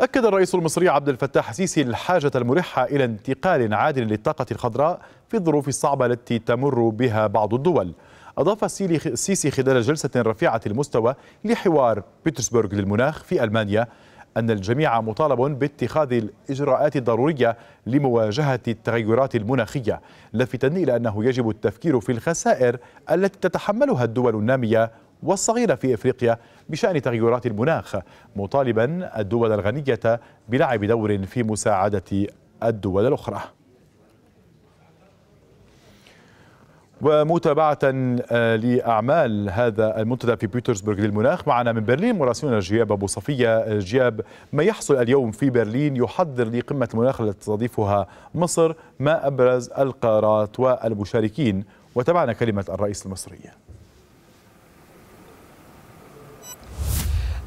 أكد الرئيس المصري عبد الفتاح السيسي الحاجة الملحة إلى انتقال عادل للطاقة الخضراء في الظروف الصعبة التي تمر بها بعض الدول أضاف السيسي خلال جلسة رفيعة المستوى لحوار بيترسبورغ للمناخ في ألمانيا أن الجميع مطالب باتخاذ الإجراءات الضرورية لمواجهة التغيرات المناخية لافتا إلى أنه يجب التفكير في الخسائر التي تتحملها الدول النامية والصغيرة في إفريقيا بشأن تغيرات المناخ مطالبا الدول الغنية بلعب دور في مساعدة الدول الأخرى ومتابعة آه، لأعمال هذا المنتدى في بيترسبرغ للمناخ معنا من برلين مراسلنا جياب أبو صفية آه، جياب ما يحصل اليوم في برلين يحضر لقمة المناخ التي تستضيفها مصر ما أبرز القارات والمشاركين وتابعنا كلمة الرئيس المصري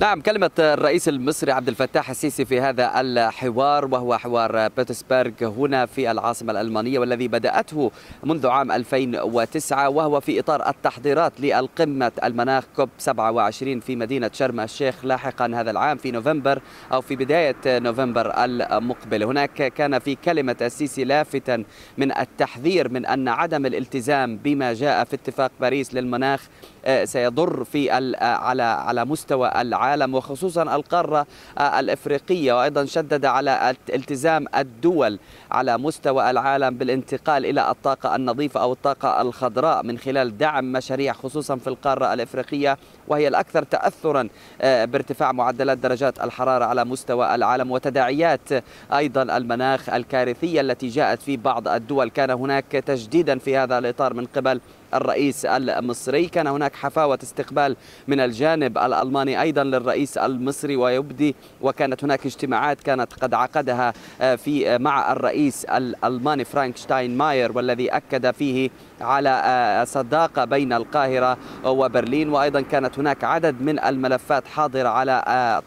نعم كلمة الرئيس المصري عبد الفتاح السيسي في هذا الحوار وهو حوار بيتسبرغ هنا في العاصمة الألمانية والذي بدأته منذ عام 2009 وهو في إطار التحضيرات للقمة المناخ كوب 27 في مدينة شرم الشيخ لاحقا هذا العام في نوفمبر أو في بداية نوفمبر المقبل هناك كان في كلمة السيسي لافتا من التحذير من أن عدم الالتزام بما جاء في اتفاق باريس للمناخ آه، سيضر في على على مستوى العالم العالم وخصوصا القارة آه، الإفريقية وأيضا شدد على التزام الدول على مستوى العالم بالانتقال إلى الطاقة النظيفة أو الطاقة الخضراء من خلال دعم مشاريع خصوصا في القارة الإفريقية وهي الأكثر تأثرا آه، بارتفاع معدلات درجات الحرارة على مستوى العالم وتداعيات أيضا المناخ الكارثية التي جاءت في بعض الدول كان هناك تجديدا في هذا الإطار من قبل الرئيس المصري كان هناك حفاوة استقبال من الجانب الألماني أيضا للرئيس المصري ويبدي وكانت هناك اجتماعات كانت قد عقدها آه، في آه، مع الرئيس الألماني فرانك شتاين ماير والذي أكد فيه على آه، صداقة بين القاهرة وبرلين وأيضا كانت هناك عدد من الملفات حاضرة على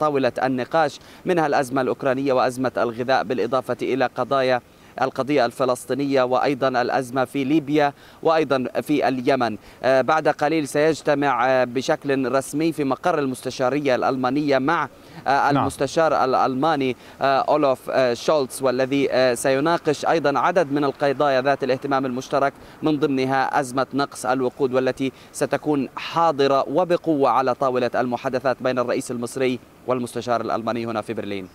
طاولة النقاش منها الأزمة الأوكرانية وأزمة الغذاء بالإضافة إلى قضايا القضية الفلسطينية وأيضا الأزمة في ليبيا وأيضا في اليمن آه، بعد قليل سيجتمع آه، بشكل رسمي في مقر المستشارية الألمانية مع آه، نعم. المستشار الألماني أولوف شولتز والذي سيناقش أيضا عدد من القضايا ذات الاهتمام المشترك من ضمنها أزمة نقص الوقود والتي ستكون حاضرة وبقوة على طاولة المحادثات بين الرئيس المصري والمستشار الألماني هنا في برلين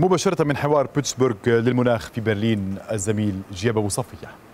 مباشرة من حوار بيتسبورغ للمناخ في برلين الزميل جياب أبو صفية